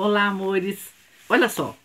Olá, amores. Olha só,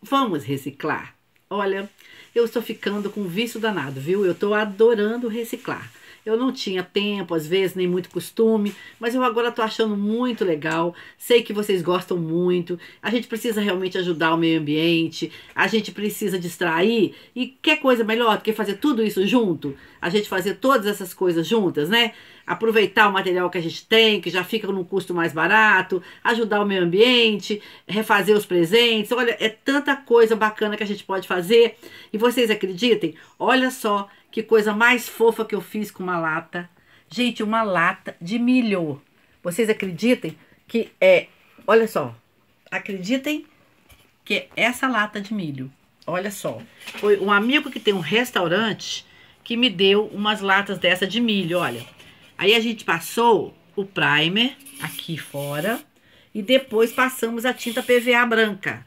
vamos reciclar. Olha, eu estou ficando com vício danado, viu? Eu estou adorando reciclar. Eu não tinha tempo, às vezes, nem muito costume, mas eu agora estou achando muito legal. Sei que vocês gostam muito. A gente precisa realmente ajudar o meio ambiente, a gente precisa distrair. E que coisa melhor do que fazer tudo isso junto? A gente fazer todas essas coisas juntas, né? Aproveitar o material que a gente tem, que já fica num custo mais barato, ajudar o meio ambiente, refazer os presentes. Olha, é tanta coisa bacana que a gente pode fazer. E vocês acreditem? Olha só que coisa mais fofa que eu fiz com uma lata. Gente, uma lata de milho. Vocês acreditem que é... Olha só. Acreditem que é essa lata de milho. Olha só. Foi um amigo que tem um restaurante que me deu umas latas dessa de milho, olha. Aí a gente passou o primer aqui fora e depois passamos a tinta PVA branca.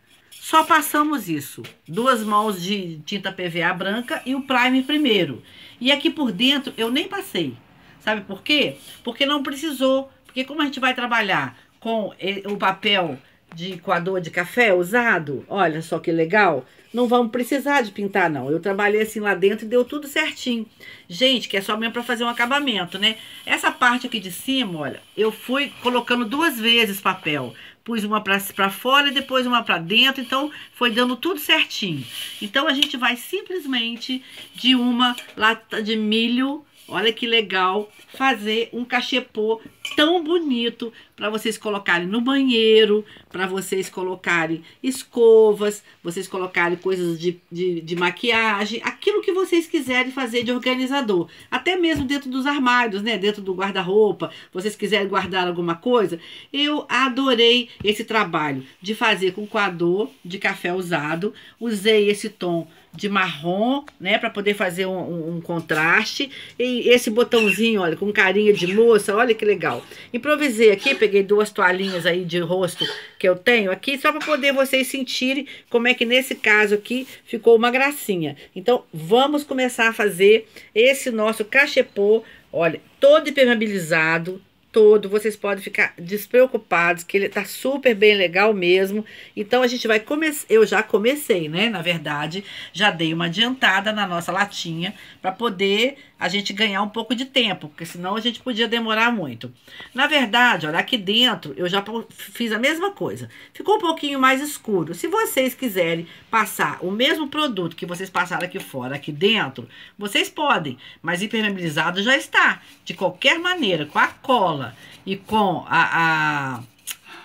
Só passamos isso. Duas mãos de tinta PVA branca e o primer primeiro. E aqui por dentro eu nem passei. Sabe por quê? Porque não precisou. Porque como a gente vai trabalhar com eh, o papel de coador de café usado, olha só que legal, não vamos precisar de pintar não. Eu trabalhei assim lá dentro e deu tudo certinho. Gente, que é só mesmo para fazer um acabamento, né? Essa parte aqui de cima, olha, eu fui colocando duas vezes papel pus uma para fora e depois uma para dentro, então foi dando tudo certinho. Então a gente vai simplesmente de uma lata de milho, olha que legal, fazer um cachepô tão bonito para vocês colocarem no banheiro, para vocês colocarem escovas, vocês colocarem coisas de, de, de, maquiagem, aquilo que vocês quiserem fazer de organizador. Até mesmo dentro dos armários, né? Dentro do guarda-roupa, vocês quiserem guardar alguma coisa. Eu adorei esse trabalho de fazer com coador de café usado. Usei esse tom de marrom, né, para poder fazer um, um, um, contraste. E esse botãozinho, olha, com carinha de moça, olha que legal. Improvisei aqui, peguei peguei duas toalhinhas aí de rosto que eu tenho aqui, só para poder vocês sentirem como é que nesse caso aqui ficou uma gracinha. Então, vamos começar a fazer esse nosso cachepô, olha, todo impermeabilizado, todo, vocês podem ficar despreocupados, que ele tá super bem legal mesmo. Então a gente vai começar, eu já comecei, né, na verdade, já dei uma adiantada na nossa latinha para poder a gente ganhar um pouco de tempo, porque senão a gente podia demorar muito. Na verdade, olha, aqui dentro eu já fiz a mesma coisa. Ficou um pouquinho mais escuro. Se vocês quiserem passar o mesmo produto que vocês passaram aqui fora, aqui dentro, vocês podem, mas impermeabilizado já está. De qualquer maneira, com a cola e com a, a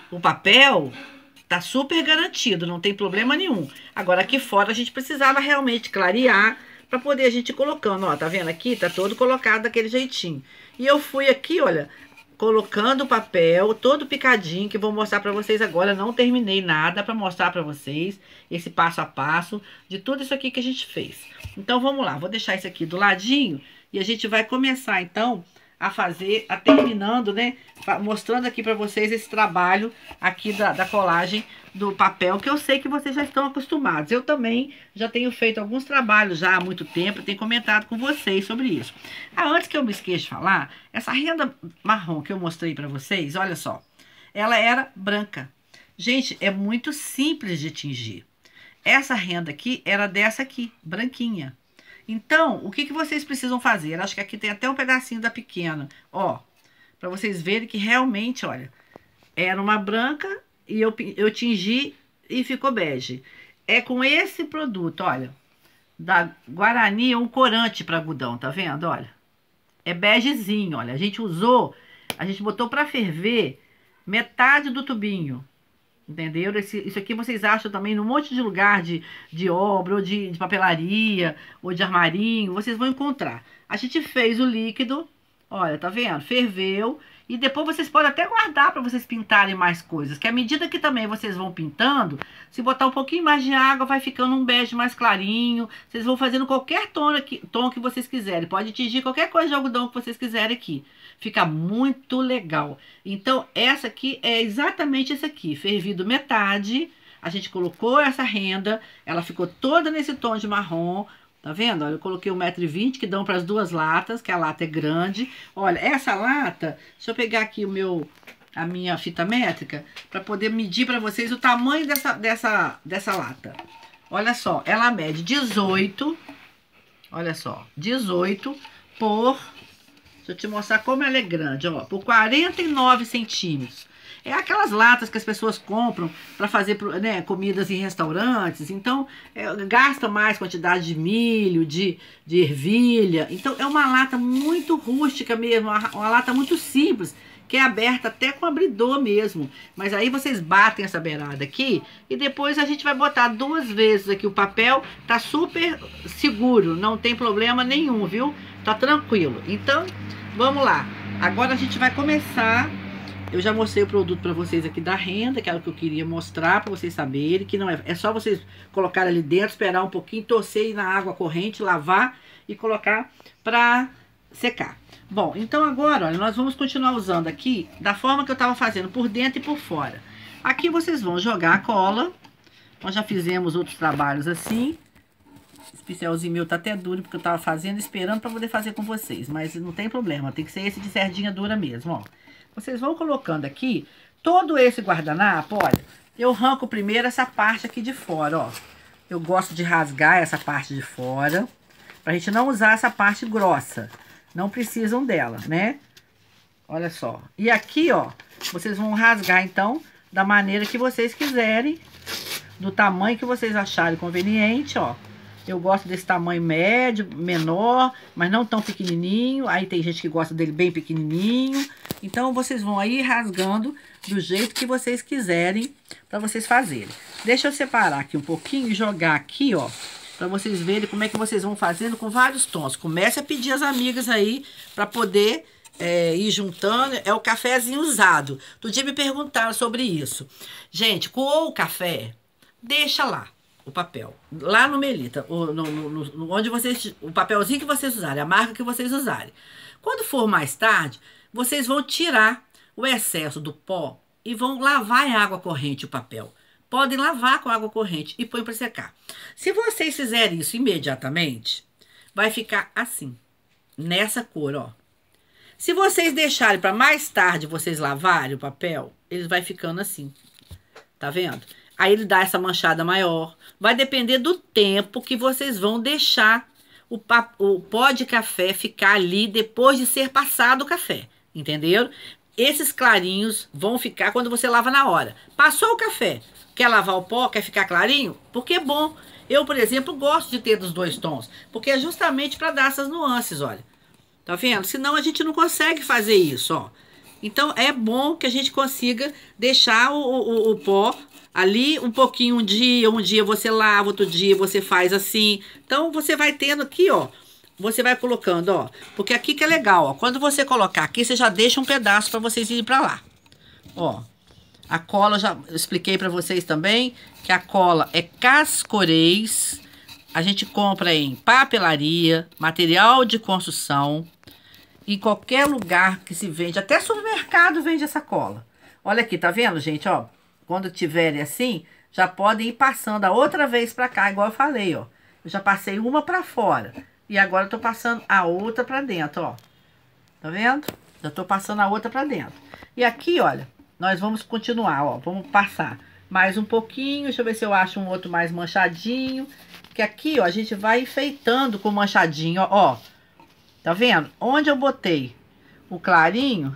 o papel, tá super garantido, não tem problema nenhum. Agora aqui fora a gente precisava realmente clarear para poder a gente colocando, ó, tá vendo aqui? Tá todo colocado daquele jeitinho. E eu fui aqui, olha, colocando o papel todo picadinho que vou mostrar para vocês agora. Não terminei nada para mostrar para vocês esse passo a passo de tudo isso aqui que a gente fez. Então vamos lá, vou deixar isso aqui do ladinho e a gente vai começar então a fazer, a terminando, né? Mostrando aqui para vocês esse trabalho aqui da, da, colagem do papel, que eu sei que vocês já estão acostumados. Eu também já tenho feito alguns trabalhos já há muito tempo, tenho comentado com vocês sobre isso. Ah, antes que eu me esqueça de falar, essa renda marrom que eu mostrei para vocês, olha só, ela era branca. Gente, é muito simples de tingir. Essa renda aqui era dessa aqui, branquinha. Então, o que, que vocês precisam fazer? Acho que aqui tem até um pedacinho da pequena, ó, para vocês verem que realmente, olha, era uma branca e eu, eu tingi e ficou bege. É com esse produto, olha, da Guarani, é um corante para algodão, tá vendo? Olha, é begezinho, olha, a gente usou, a gente botou para ferver metade do tubinho, Entendeu? Esse, isso aqui vocês acham também num monte de lugar de, de obra, ou de, de papelaria, ou de armarinho. Vocês vão encontrar. A gente fez o líquido Olha, tá vendo? Ferveu. E depois vocês podem até guardar para vocês pintarem mais coisas. Que à medida que também vocês vão pintando, se botar um pouquinho mais de água, vai ficando um bege mais clarinho. Vocês vão fazendo qualquer tom, aqui, tom que vocês quiserem. Pode tingir qualquer coisa de algodão que vocês quiserem aqui. Fica muito legal. Então, essa aqui é exatamente essa aqui. Fervido metade. A gente colocou essa renda. Ela ficou toda nesse tom de marrom. Tá vendo? Olha, eu coloquei 1,20m, que dão para as duas latas, que a lata é grande. Olha, essa lata, deixa eu pegar aqui o meu a minha fita métrica para poder medir para vocês o tamanho dessa, dessa, dessa lata. Olha só, ela mede 18, olha só, 18 por, deixa eu te mostrar como ela é grande, ó, por 49 centímetros. É aquelas latas que as pessoas compram para fazer né, comidas em restaurantes. Então, é, gasta mais quantidade de milho, de, de ervilha. Então, é uma lata muito rústica mesmo, uma, uma lata muito simples que é aberta até com abridor mesmo. Mas aí vocês batem essa beirada aqui e depois a gente vai botar duas vezes aqui o papel. Tá super seguro, não tem problema nenhum, viu? Tá tranquilo. Então, vamos lá. Agora a gente vai começar eu já mostrei o produto para vocês aqui da renda, que era o que eu queria mostrar para vocês saberem, que não é, é só vocês colocar ali dentro, esperar um pouquinho, torcer na água corrente, lavar e colocar para secar. Bom, então agora, olha, nós vamos continuar usando aqui da forma que eu estava fazendo, por dentro e por fora. Aqui vocês vão jogar a cola, nós já fizemos outros trabalhos assim. Esse pincelzinho meu tá até duro, porque eu tava fazendo, esperando para poder fazer com vocês. Mas não tem problema, tem que ser esse de sardinha dura mesmo, ó. Vocês vão colocando aqui todo esse guardanapo, olha. Eu arranco primeiro essa parte aqui de fora, ó. Eu gosto de rasgar essa parte de fora, pra gente não usar essa parte grossa. Não precisam dela, né? Olha só. E aqui, ó, vocês vão rasgar, então, da maneira que vocês quiserem, do tamanho que vocês acharem conveniente, ó. Eu gosto desse tamanho médio, menor, mas não tão pequenininho. Aí tem gente que gosta dele bem pequenininho. Então, vocês vão aí rasgando do jeito que vocês quiserem para vocês fazerem. Deixa eu separar aqui um pouquinho e jogar aqui, ó, para vocês verem como é que vocês vão fazendo com vários tons. Comece a pedir as amigas aí para poder é, ir juntando. É o cafezinho usado. Tu dia me perguntaram sobre isso. Gente, coou o café, deixa lá o papel. Lá no Melita, no, no, no, onde vocês. O papelzinho que vocês usarem, a marca que vocês usarem. Quando for mais tarde, vocês vão tirar o excesso do pó e vão lavar em água corrente o papel. Podem lavar com água corrente e põem para secar. Se vocês fizerem isso imediatamente, vai ficar assim, nessa cor, ó. Se vocês deixarem para mais tarde vocês lavarem o papel, ele vai ficando assim. Tá vendo? Aí ele dá essa manchada maior. Vai depender do tempo que vocês vão deixar o, o pó de café ficar ali depois de ser passado o café. Entenderam? Esses clarinhos vão ficar quando você lava na hora. Passou o café, quer lavar o pó, quer ficar clarinho? Porque é bom. Eu, por exemplo, gosto de ter dos dois tons, porque é justamente para dar essas nuances, olha. Tá vendo? Senão a gente não consegue fazer isso, ó. Então é bom que a gente consiga deixar o, o, o pó ali um pouquinho um dia, um dia você lava, outro dia você faz assim. Então você vai tendo aqui, ó, você vai colocando, ó. Porque aqui que é legal, ó. Quando você colocar aqui, você já deixa um pedaço para vocês irem para lá. Ó. A cola, já expliquei para vocês também que a cola é cascorês. A gente compra em papelaria, material de construção, em qualquer lugar que se vende, até supermercado vende essa cola. Olha aqui, tá vendo, gente, ó? Quando tiverem assim, já podem ir passando a outra vez para cá, igual eu falei, ó. Eu já passei uma para fora. E agora eu tô passando a outra pra dentro, ó. Tá vendo? Já tô passando a outra pra dentro. E aqui, olha, nós vamos continuar, ó. Vamos passar mais um pouquinho. Deixa eu ver se eu acho um outro mais manchadinho. Que aqui, ó, a gente vai enfeitando com manchadinho, ó. ó. Tá vendo? Onde eu botei o clarinho,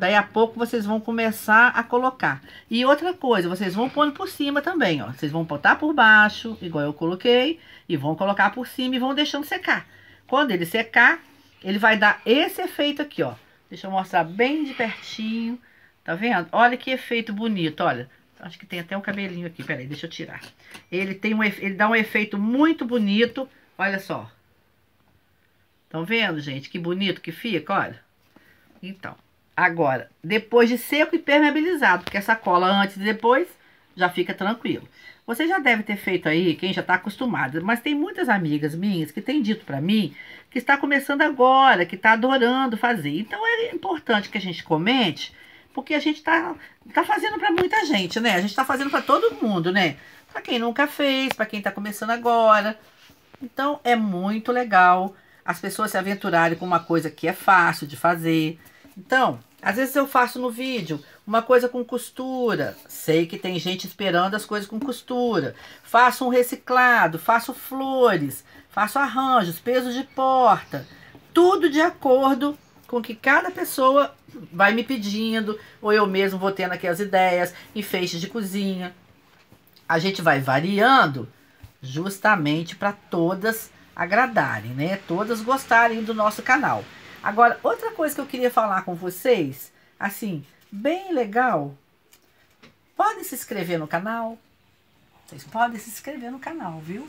Daí a pouco vocês vão começar a colocar. E outra coisa, vocês vão pondo por cima também, ó. Vocês vão botar por baixo, igual eu coloquei, e vão colocar por cima e vão deixando secar. Quando ele secar, ele vai dar esse efeito aqui, ó. Deixa eu mostrar bem de pertinho. Tá vendo? Olha que efeito bonito, olha. Acho que tem até um cabelinho aqui, peraí, deixa eu tirar. Ele, tem um, ele dá um efeito muito bonito, olha só. Estão vendo, gente? Que bonito que fica, olha. Então, Agora, depois de seco e permeabilizado, porque essa cola antes e depois já fica tranquilo. Você já deve ter feito aí, quem já está acostumado, mas tem muitas amigas minhas que têm dito para mim que está começando agora, que está adorando fazer. Então é importante que a gente comente, porque a gente está tá fazendo para muita gente, né? A gente está fazendo para todo mundo, né? Para quem nunca fez, para quem está começando agora. Então é muito legal as pessoas se aventurarem com uma coisa que é fácil de fazer. Então, às vezes eu faço no vídeo uma coisa com costura. Sei que tem gente esperando as coisas com costura. Faço um reciclado, faço flores, faço arranjos, pesos de porta. Tudo de acordo com que cada pessoa vai me pedindo, ou eu mesmo vou tendo aqui as ideias, enfeites de cozinha. A gente vai variando justamente para todas agradarem, né? Todas gostarem do nosso canal. Agora, outra coisa que eu queria falar com vocês, assim, bem legal, podem se inscrever no canal. Vocês podem se inscrever no canal, viu?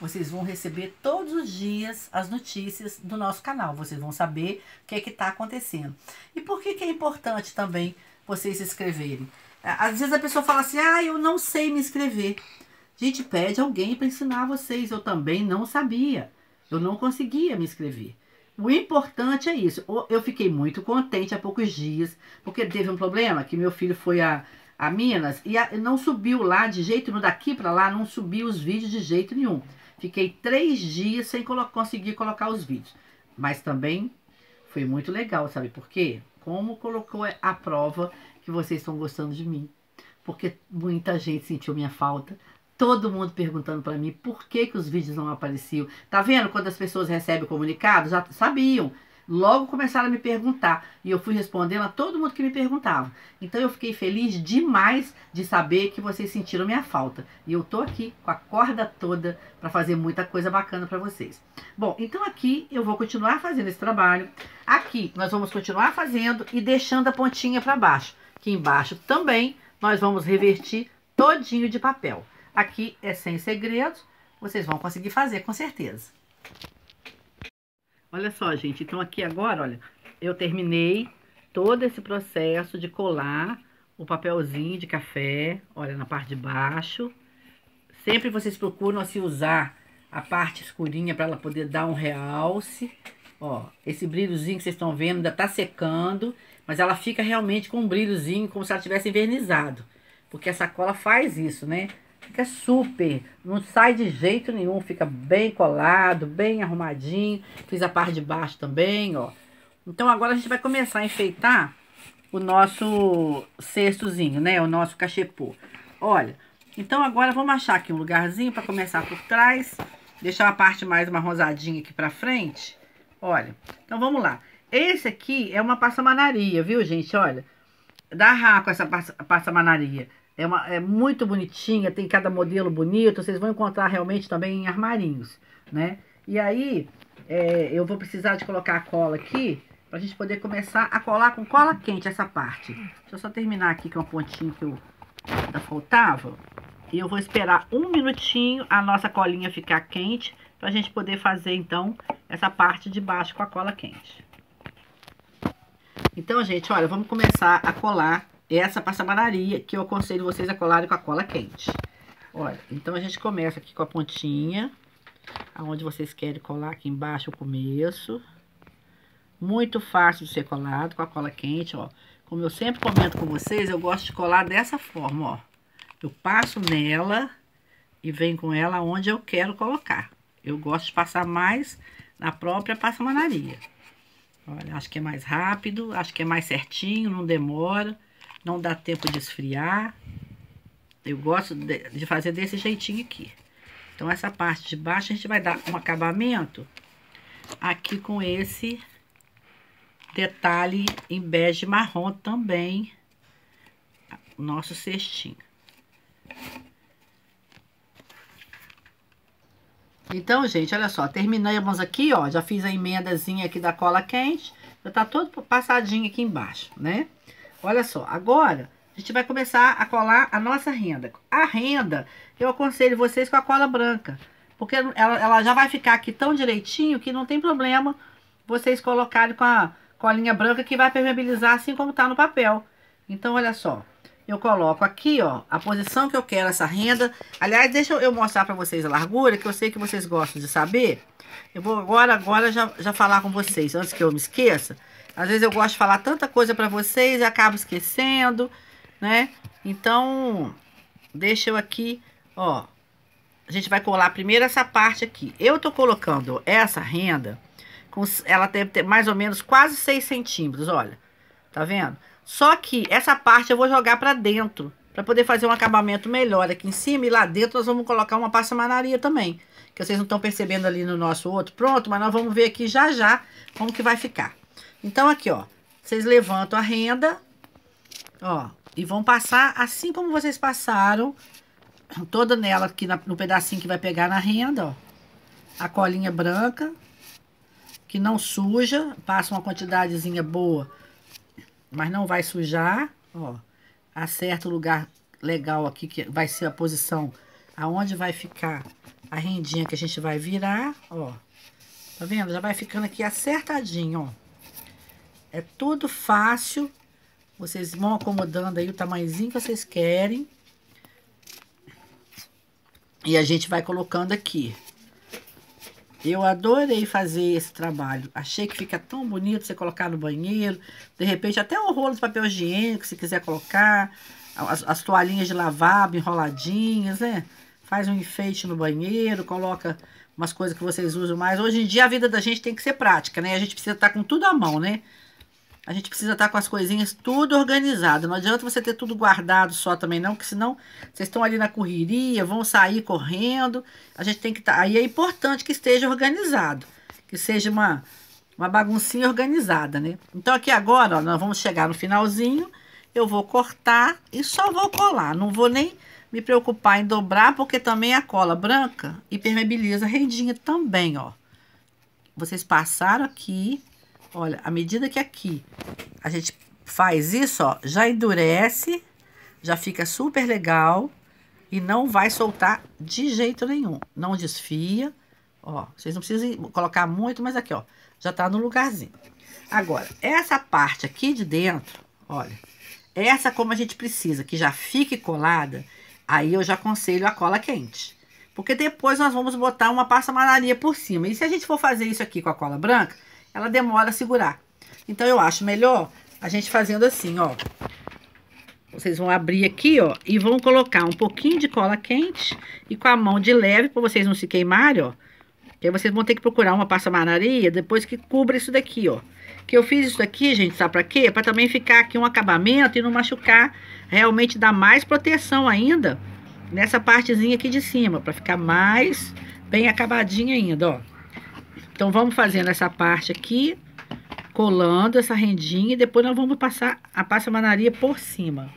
Vocês vão receber todos os dias as notícias do nosso canal. Vocês vão saber o que é que está acontecendo. E por que, que é importante também vocês se inscreverem? Às vezes a pessoa fala assim, ah, eu não sei me inscrever. Gente, pede alguém para ensinar vocês. Eu também não sabia. Eu não conseguia me inscrever. O importante é isso. Eu fiquei muito contente há poucos dias, porque teve um problema que meu filho foi a, a Minas e a, não subiu lá de jeito nenhum, daqui para lá não subiu os vídeos de jeito nenhum. Fiquei três dias sem colo conseguir colocar os vídeos. Mas também foi muito legal, sabe por quê? Como colocou a prova que vocês estão gostando de mim. Porque muita gente sentiu minha falta. Todo mundo perguntando para mim por que, que os vídeos não apareciam. Tá vendo quando as pessoas recebem o comunicado? Já sabiam. Logo começaram a me perguntar e eu fui respondendo a todo mundo que me perguntava. Então eu fiquei feliz demais de saber que vocês sentiram minha falta. E eu tô aqui com a corda toda para fazer muita coisa bacana para vocês. Bom, então aqui eu vou continuar fazendo esse trabalho. Aqui nós vamos continuar fazendo e deixando a pontinha para baixo. Aqui embaixo também nós vamos revertir todinho de papel. Aqui é sem segredos, vocês vão conseguir fazer com certeza. Olha só, gente, então aqui agora, olha, eu terminei todo esse processo de colar o papelzinho de café, olha, na parte de baixo. Sempre vocês procuram, assim, usar a parte escurinha para ela poder dar um realce. Ó, esse brilhozinho que vocês estão vendo ainda tá secando, mas ela fica realmente com um brilhozinho, como se ela tivesse envernizado. Porque a sacola faz isso, né? Fica super, não sai de jeito nenhum, fica bem colado, bem arrumadinho. Fiz a parte de baixo também, ó. Então agora a gente vai começar a enfeitar o nosso cestozinho, né? O nosso cachepô. Olha, então agora vamos achar aqui um lugarzinho para começar por trás. Deixar a parte mais uma rosadinha aqui para frente. Olha, então vamos lá. Esse aqui é uma passamanaria, viu, gente? Olha, dá raco essa passamanaria. É, uma, é muito bonitinha, tem cada modelo bonito. Vocês vão encontrar realmente também em armarinhos, né? E aí, é, eu vou precisar de colocar a cola aqui pra gente poder começar a colar com cola quente essa parte. Deixa eu só terminar aqui com uma pontinha que eu ainda faltava. E eu vou esperar um minutinho a nossa colinha ficar quente pra gente poder fazer, então, essa parte de baixo com a cola quente. Então, gente, olha, vamos começar a colar essa passamanaria que eu aconselho vocês a colarem com a cola quente. Olha, então a gente começa aqui com a pontinha, aonde vocês querem colar aqui embaixo o começo. Muito fácil de ser colado com a cola quente, ó. Como eu sempre comento com vocês, eu gosto de colar dessa forma, ó. Eu passo nela e venho com ela onde eu quero colocar. Eu gosto de passar mais na própria passamanaria. Olha, acho que é mais rápido, acho que é mais certinho, não demora. Não dá tempo de esfriar. Eu gosto de fazer desse jeitinho aqui. Então, essa parte de baixo, a gente vai dar um acabamento aqui com esse detalhe em bege marrom também. O nosso cestinho. Então, gente, olha só, terminamos aqui, ó, já fiz a emendazinha aqui da cola quente, já tá todo passadinho aqui embaixo, né? Olha só, agora a gente vai começar a colar a nossa renda. A renda, eu aconselho vocês com a cola branca, porque ela, ela já vai ficar aqui tão direitinho que não tem problema vocês colocarem com a colinha branca que vai permeabilizar assim como tá no papel. Então, olha só, eu coloco aqui, ó, a posição que eu quero essa renda. Aliás, deixa eu mostrar para vocês a largura, que eu sei que vocês gostam de saber. Eu vou agora, agora já, já falar com vocês, antes que eu me esqueça. Às vezes eu gosto de falar tanta coisa para vocês e acabo esquecendo, né? Então, deixa eu aqui, ó. A gente vai colar primeiro essa parte aqui. Eu tô colocando essa renda, com, ela deve ter mais ou menos quase 6 centímetros, olha. Tá vendo? Só que essa parte eu vou jogar para dentro, para poder fazer um acabamento melhor aqui em cima. E lá dentro nós vamos colocar uma passamanaria também, que vocês não estão percebendo ali no nosso outro pronto, mas nós vamos ver aqui já já como que vai ficar. Então aqui, ó, vocês levantam a renda, ó, e vão passar assim como vocês passaram, toda nela aqui na, no pedacinho que vai pegar na renda, ó. A colinha branca, que não suja, passa uma quantidadezinha boa mas não vai sujar, ó. Acerta o lugar legal aqui, que vai ser a posição aonde vai ficar a rendinha que a gente vai virar, ó. Tá vendo? Já vai ficando aqui acertadinho, ó. É tudo fácil. Vocês vão acomodando aí o tamanhozinho que vocês querem. E a gente vai colocando aqui. Eu adorei fazer esse trabalho. Achei que fica tão bonito você colocar no banheiro. De repente, até o rolo de papel higiênico, se quiser colocar. As, as toalhinhas de lavabo enroladinhas, né? Faz um enfeite no banheiro, coloca umas coisas que vocês usam mais. Hoje em dia, a vida da gente tem que ser prática, né? A gente precisa estar com tudo à mão, né? A gente precisa estar tá com as coisinhas tudo organizado. Não adianta você ter tudo guardado só também, não, porque senão vocês estão ali na correria, vão sair correndo. A gente tem que estar. Tá, aí é importante que esteja organizado, que seja uma, uma baguncinha organizada, né? Então, aqui agora, ó, nós vamos chegar no finalzinho. Eu vou cortar e só vou colar. Não vou nem me preocupar em dobrar, porque também a cola branca impermeabiliza a rendinha também, ó. Vocês passaram aqui, Olha, à medida que aqui a gente faz isso, ó, já endurece, já fica super legal e não vai soltar de jeito nenhum. Não desfia, ó, vocês não precisam colocar muito, mas aqui, ó, já tá no lugarzinho. Agora, essa parte aqui de dentro, olha, essa como a gente precisa, que já fique colada, aí eu já aconselho a cola quente. Porque depois nós vamos botar uma pasta malaria por cima. E se a gente for fazer isso aqui com a cola branca, ela demora a segurar. Então, eu acho melhor a gente fazendo assim, ó. Vocês vão abrir aqui, ó, e vão colocar um pouquinho de cola quente e com a mão de leve, para vocês não se queimarem, ó. Que aí vocês vão ter que procurar uma passamanaria depois que cubra isso daqui, ó. Que eu fiz isso daqui, gente, sabe pra quê? Pra também ficar aqui um acabamento e não machucar. Realmente dar mais proteção ainda nessa partezinha aqui de cima, pra ficar mais bem acabadinha ainda, ó. Então, vamos fazendo essa parte aqui, colando essa rendinha e depois nós vamos passar a passamanaria por cima.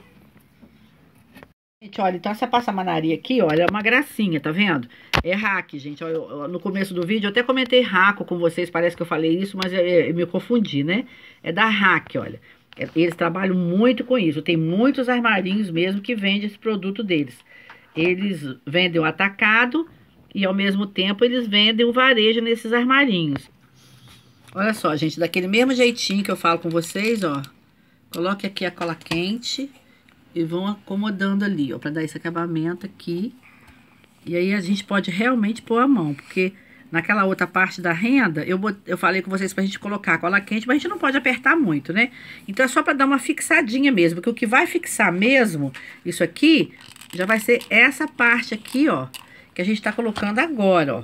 Gente, olha, então essa passamanaria aqui, olha, é uma gracinha, tá vendo? É rack, gente. eu, no começo do vídeo eu até comentei raco com vocês, parece que eu falei isso, mas eu, é, é, eu me confundi, né? É da rack, olha. É, eles trabalham muito com isso. Tem muitos armarinhos mesmo que vendem esse produto deles. Eles vendem o atacado e ao mesmo tempo eles vendem o varejo nesses armarinhos. Olha só, gente, daquele mesmo jeitinho que eu falo com vocês, ó. Coloque aqui a cola quente e vão acomodando ali, ó, para dar esse acabamento aqui. E aí a gente pode realmente pôr a mão, porque naquela outra parte da renda, eu, eu falei com vocês pra gente colocar a cola quente, mas a gente não pode apertar muito, né? Então é só para dar uma fixadinha mesmo, porque o que vai fixar mesmo isso aqui já vai ser essa parte aqui, ó, que a gente tá colocando agora, ó.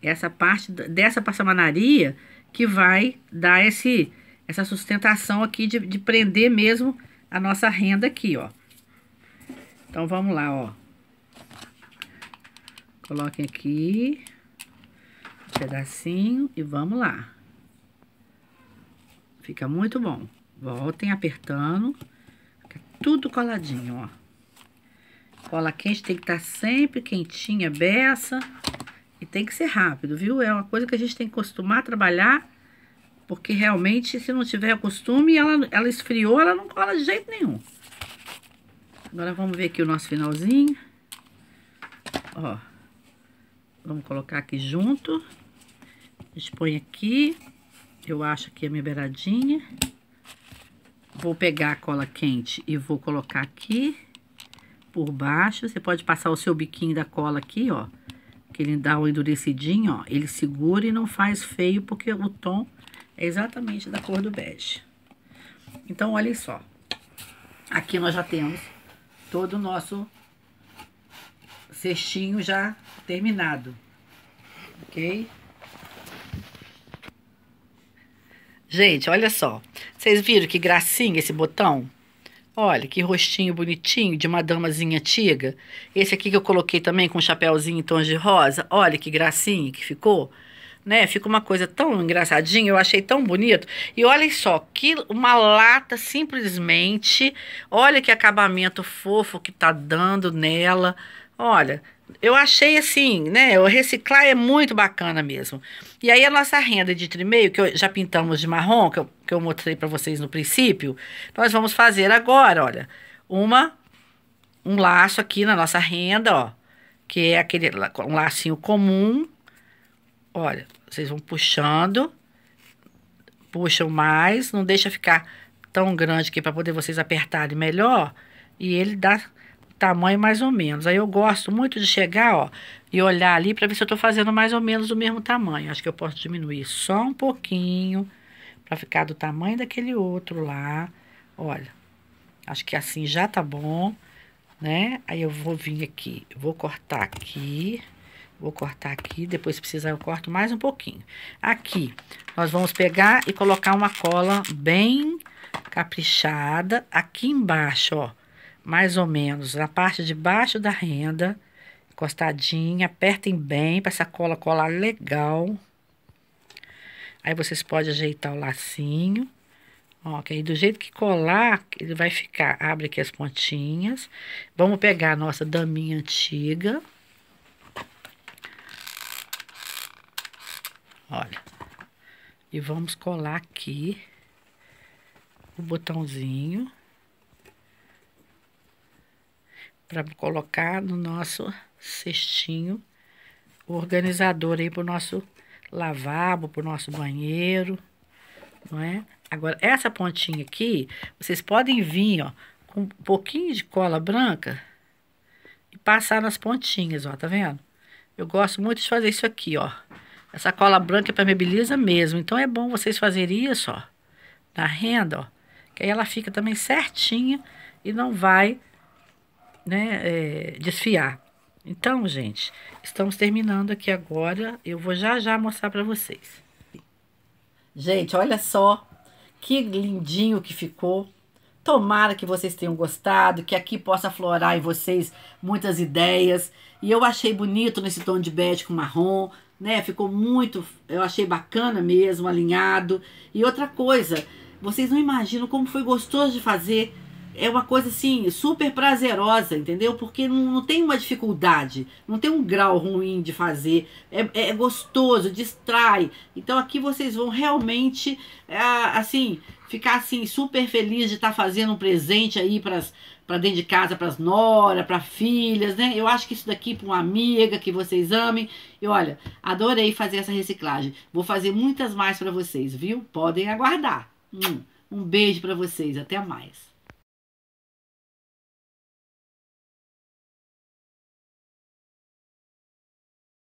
Essa parte dessa passamanaria que vai dar esse, essa sustentação aqui de, de prender mesmo a nossa renda aqui, ó. Então, vamos lá, ó. Coloquem aqui um pedacinho e vamos lá. Fica muito bom. Voltem apertando. Fica tudo coladinho, ó. Cola quente tem que estar tá sempre quentinha, beça. E tem que ser rápido, viu? É uma coisa que a gente tem que costumar a trabalhar, porque realmente, se não tiver o costume, ela, ela esfriou, ela não cola de jeito nenhum. Agora vamos ver aqui o nosso finalzinho. Ó. Vamos colocar aqui junto. põe aqui. Eu acho aqui a minha beiradinha. Vou pegar a cola quente e vou colocar aqui por baixo. Você pode passar o seu biquinho da cola aqui, ó. Que ele dá um endurecidinho, ó. Ele segura e não faz feio, porque o tom é exatamente da cor do bege. Então, olhem só. Aqui nós já temos todo o nosso cestinho já terminado. Ok? Gente, olha só. Vocês viram que gracinha esse botão? Olha, que rostinho bonitinho de uma damazinha antiga. Esse aqui que eu coloquei também com um chapéuzinho em tons de rosa. Olha que gracinha que ficou. Né? Fica uma coisa tão engraçadinha, eu achei tão bonito. E olhem só, que uma lata simplesmente. Olha que acabamento fofo que tá dando nela. Olha, eu achei assim, né? O reciclar é muito bacana mesmo. E aí a nossa renda de trimeio, que eu, já pintamos de marrom, que eu, que eu mostrei para vocês no princípio, nós vamos fazer agora, olha, uma um laço aqui na nossa renda, ó, que é aquele um lacinho comum. Olha, vocês vão puxando, puxam mais, não deixa ficar tão grande aqui é para poder vocês apertarem melhor e ele dá tamanho mais ou menos. Aí eu gosto muito de chegar, ó, e olhar ali para ver se eu estou fazendo mais ou menos do mesmo tamanho. Acho que eu posso diminuir só um pouquinho para ficar do tamanho daquele outro lá. Olha, acho que assim já tá bom, né? Aí eu vou vir aqui, vou cortar aqui, vou cortar aqui, depois se precisar eu corto mais um pouquinho. Aqui, nós vamos pegar e colocar uma cola bem caprichada aqui embaixo, ó mais ou menos na parte de baixo da renda, encostadinha, apertem bem para essa cola colar legal. Aí vocês podem ajeitar o lacinho, ok? Do jeito que colar, ele vai ficar, abre aqui as pontinhas. Vamos pegar a nossa daminha antiga. Olha. E vamos colar aqui o botãozinho. para colocar no nosso cestinho organizador aí para o nosso lavabo, para o nosso banheiro, não é? Agora, essa pontinha aqui, vocês podem vir, ó, com um pouquinho de cola branca e passar nas pontinhas, ó, tá vendo? Eu gosto muito de fazer isso aqui, ó. Essa cola branca é permeabiliza mesmo, então é bom vocês fazerem isso, ó, na renda, ó, que aí ela fica também certinha e não vai né, é, desfiar. Então, gente, estamos terminando aqui agora. Eu vou já já mostrar para vocês. Gente, olha só que lindinho que ficou. Tomara que vocês tenham gostado, que aqui possa florar em vocês muitas ideias. E eu achei bonito nesse tom de bege com marrom, né? Ficou muito, eu achei bacana mesmo, alinhado. E outra coisa, vocês não imaginam como foi gostoso de fazer é uma coisa assim, super prazerosa, entendeu? Porque não, não tem uma dificuldade, não tem um grau ruim de fazer, é, é, é gostoso, distrai. Então aqui vocês vão realmente, é, assim, ficar assim, super feliz de estar tá fazendo um presente aí para para dentro de casa, para as nora, para filhas, né? Eu acho que isso daqui para uma amiga que vocês amem. E olha, adorei fazer essa reciclagem. Vou fazer muitas mais para vocês, viu? Podem aguardar. Hum, um beijo para vocês, até mais.